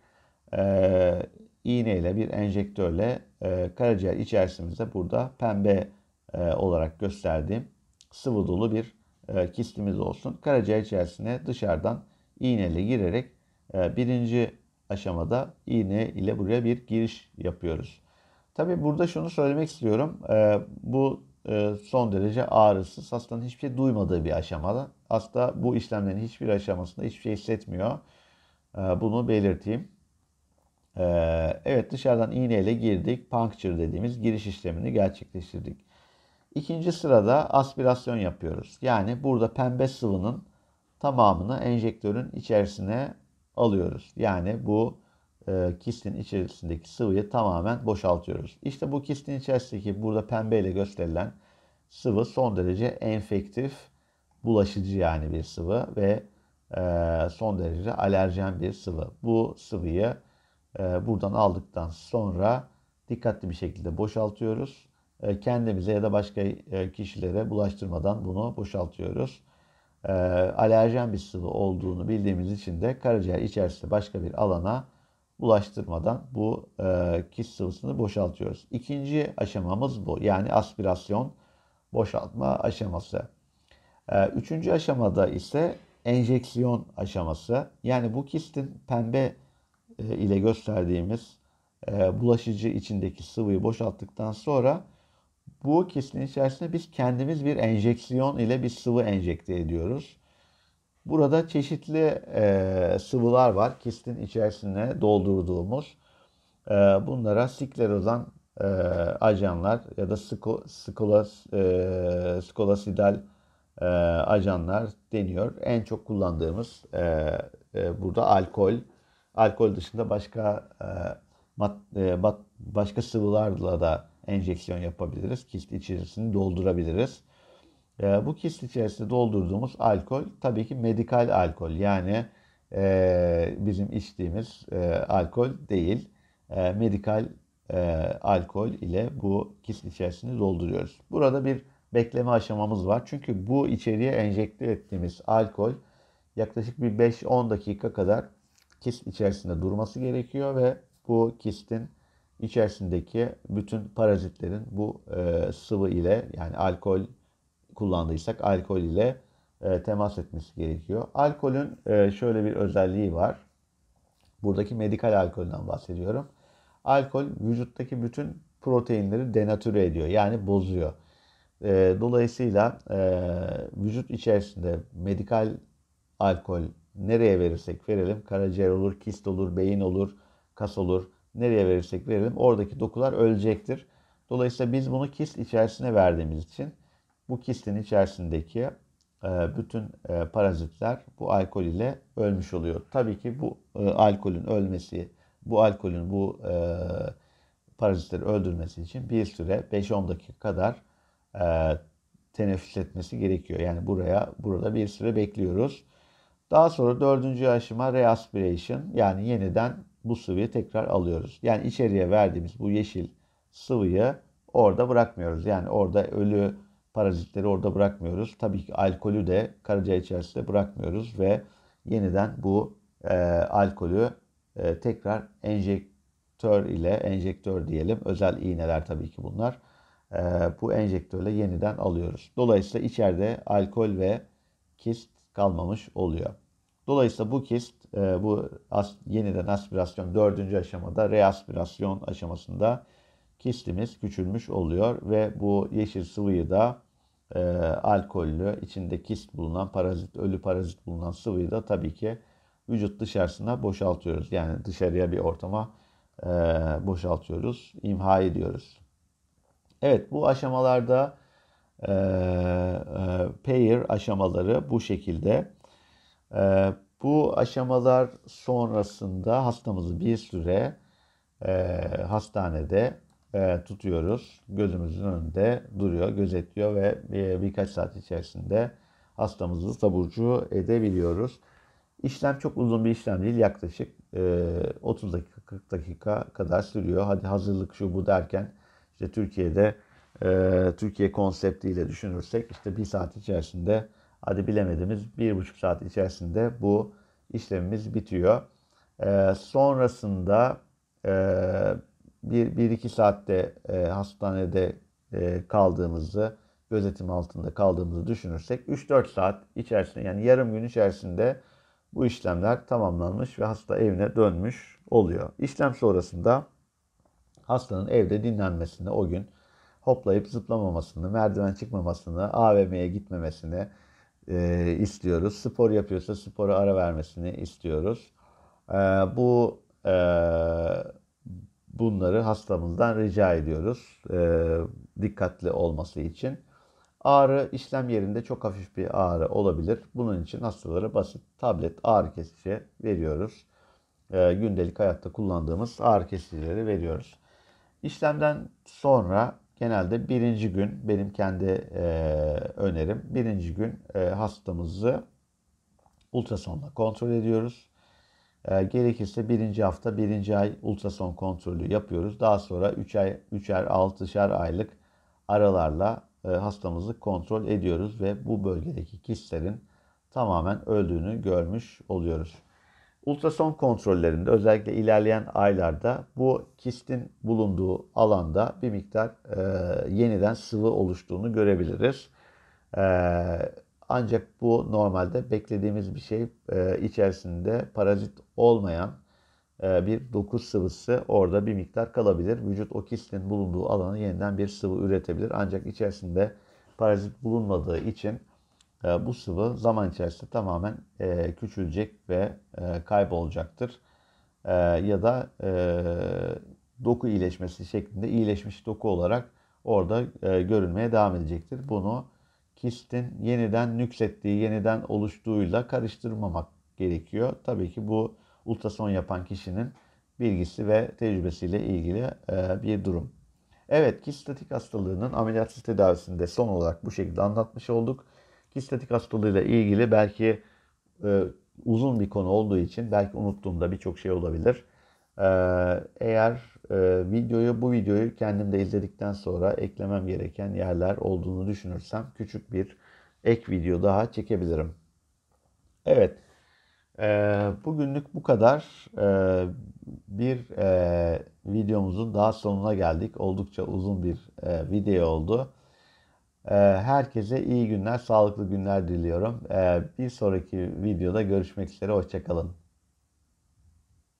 Speaker 1: e, iğneyle bir enjektörle e, karaciğer içerisinde, burada pembe e, olarak gösterdiğim sıvı dolu bir e, kistimiz olsun. Karaciğer içerisine dışarıdan iğneyle girerek e, birinci aşamada iğne ile buraya bir giriş yapıyoruz. Tabii burada şunu söylemek istiyorum. Ee, bu e, son derece ağrısız. Hastanın hiçbir şey duymadığı bir aşamada. Hasta bu işlemlerin hiçbir aşamasında hiçbir şey hissetmiyor. Ee, bunu belirteyim. Ee, evet dışarıdan iğneyle girdik. Puncture dediğimiz giriş işlemini gerçekleştirdik. İkinci sırada aspirasyon yapıyoruz. Yani burada pembe sıvının tamamını enjektörün içerisine alıyoruz. Yani bu e, kistin içerisindeki sıvıyı tamamen boşaltıyoruz. İşte bu kistin içerisindeki burada pembeyle gösterilen sıvı son derece enfektif, bulaşıcı yani bir sıvı ve e, son derece alerjen bir sıvı. Bu sıvıyı e, buradan aldıktan sonra dikkatli bir şekilde boşaltıyoruz. Kendimize ya da başka kişilere bulaştırmadan bunu boşaltıyoruz. Alerjen bir sıvı olduğunu bildiğimiz için de karaciğer içerisinde başka bir alana bulaştırmadan bu e, kis sıvısını boşaltıyoruz. İkinci aşamamız bu. Yani aspirasyon boşaltma aşaması. E, üçüncü aşamada ise enjeksiyon aşaması. Yani bu kistin pembe e, ile gösterdiğimiz e, bulaşıcı içindeki sıvıyı boşalttıktan sonra bu kistin içerisinde biz kendimiz bir enjeksiyon ile bir sıvı enjekte ediyoruz. Burada çeşitli e, sıvılar var. Kistin içerisine doldurduğumuz. E, bunlara siklerozan e, ajanlar ya da sko, skolas, e, skolasidal e, ajanlar deniyor. En çok kullandığımız e, e, burada alkol. Alkol dışında başka e, mat, e, bat, başka sıvılarla da enjeksiyon yapabiliriz. Kist içerisini doldurabiliriz. E, bu kist içerisinde doldurduğumuz alkol tabii ki medikal alkol yani e, bizim içtiğimiz e, alkol değil. E, medikal e, alkol ile bu kist içerisini dolduruyoruz. Burada bir bekleme aşamamız var. Çünkü bu içeriye enjekte ettiğimiz alkol yaklaşık bir 5-10 dakika kadar kist içerisinde durması gerekiyor ve bu kistin içerisindeki bütün parazitlerin bu e, sıvı ile yani alkol kullandıysak alkol ile e, temas etmesi gerekiyor. Alkolün e, şöyle bir özelliği var. Buradaki medikal alkolden bahsediyorum. Alkol vücuttaki bütün proteinleri denatüre ediyor. Yani bozuyor. E, dolayısıyla e, vücut içerisinde medikal alkol nereye verirsek verelim. Karaciğer olur, kist olur, beyin olur, kas olur. Nereye verirsek verelim oradaki dokular ölecektir. Dolayısıyla biz bunu kist içerisine verdiğimiz için bu kistin içerisindeki e, bütün e, parazitler bu alkol ile ölmüş oluyor. Tabii ki bu e, alkolün ölmesi, bu alkolün bu parazitleri öldürmesi için bir süre 5-10 dakika kadar teneffüs etmesi gerekiyor. Yani buraya burada bir süre bekliyoruz. Daha sonra dördüncü aşama reaspiration yani yeniden bu sıvıyı tekrar alıyoruz. Yani içeriye verdiğimiz bu yeşil sıvıyı orada bırakmıyoruz. Yani orada ölü parazitleri orada bırakmıyoruz. Tabii ki alkolü de karaciğer içerisinde bırakmıyoruz ve yeniden bu e, alkolü e, tekrar enjektör ile enjektör diyelim. Özel iğneler tabii ki bunlar. E, bu enjektörle yeniden alıyoruz. Dolayısıyla içeride alkol ve kist kalmamış oluyor. Dolayısıyla bu kist e, bu as, yeniden aspirasyon dördüncü aşamada reaspirasyon aşamasında kistimiz küçülmüş oluyor ve bu yeşil sıvıyı da e, alkollü, içinde kist bulunan parazit, ölü parazit bulunan sıvıyı da tabii ki vücut dışarısına boşaltıyoruz. Yani dışarıya bir ortama e, boşaltıyoruz, imha ediyoruz. Evet bu aşamalarda e, e, payer aşamaları bu şekilde. E, bu aşamalar sonrasında hastamızı bir süre e, hastanede e, tutuyoruz. Gözümüzün önünde duruyor, gözetliyor ve e, birkaç saat içerisinde hastamızı taburcu edebiliyoruz. İşlem çok uzun bir işlem değil. Yaklaşık e, 30 dakika 40 dakika kadar sürüyor. Hadi hazırlık şu bu derken işte Türkiye'de e, Türkiye konseptiyle düşünürsek işte bir saat içerisinde hadi bilemediğimiz bir buçuk saat içerisinde bu işlemimiz bitiyor. E, sonrasında e, bir, bir iki saatte e, hastanede e, kaldığımızı, gözetim altında kaldığımızı düşünürsek 3-4 saat içerisinde yani yarım gün içerisinde bu işlemler tamamlanmış ve hasta evine dönmüş oluyor. İşlem sonrasında hastanın evde dinlenmesini o gün hoplayıp zıplamamasını, merdiven çıkmamasını, AVM'ye gitmemesini e, istiyoruz. Spor yapıyorsa spora ara vermesini istiyoruz. E, bu e, bunları hastamızdan rica ediyoruz e, dikkatli olması için. Ağrı işlem yerinde çok hafif bir ağrı olabilir. Bunun için hastalara basit tablet ağrı kesici veriyoruz. E, gündelik hayatta kullandığımız ağrı kesicileri veriyoruz. İşlemden sonra genelde birinci gün benim kendi e, önerim birinci gün e, hastamızı ultrasonla kontrol ediyoruz. E, gerekirse birinci hafta birinci ay ultrason kontrolü yapıyoruz. Daha sonra 3 üç ay 3'er 6'şer aylık aralarla e, hastamızı kontrol ediyoruz ve bu bölgedeki kistlerin tamamen öldüğünü görmüş oluyoruz. Ultrason kontrollerinde özellikle ilerleyen aylarda bu kistin bulunduğu alanda bir miktar e, yeniden sıvı oluştuğunu görebiliriz. E, ancak bu normalde beklediğimiz bir şey e, içerisinde parazit olmayan e, bir doku sıvısı orada bir miktar kalabilir. Vücut o kistin bulunduğu alanı yeniden bir sıvı üretebilir. Ancak içerisinde parazit bulunmadığı için e, bu sıvı zaman içerisinde tamamen e, küçülecek ve e, kaybolacaktır. E, ya da e, doku iyileşmesi şeklinde iyileşmiş doku olarak orada e, görülmeye devam edecektir. Bunu kistin yeniden nüksettiği, yeniden oluştuğuyla karıştırmamak gerekiyor. Tabii ki bu ultrason yapan kişinin bilgisi ve tecrübesiyle ilgili e, bir durum. Evet, kistatik hastalığının ameliyatsız tedavisinde son olarak bu şekilde anlatmış olduk. Kistatik hastalığıyla ilgili belki e, uzun bir konu olduğu için belki unuttuğumda birçok şey olabilir. E, eğer e, videoyu bu videoyu kendim de izledikten sonra eklemem gereken yerler olduğunu düşünürsem küçük bir ek video daha çekebilirim. Evet. E, bugünlük bu kadar. E, bir e, videomuzun daha sonuna geldik. Oldukça uzun bir e, video oldu. E, herkese iyi günler, sağlıklı günler diliyorum. E, bir sonraki videoda görüşmek üzere. Hoşçakalın.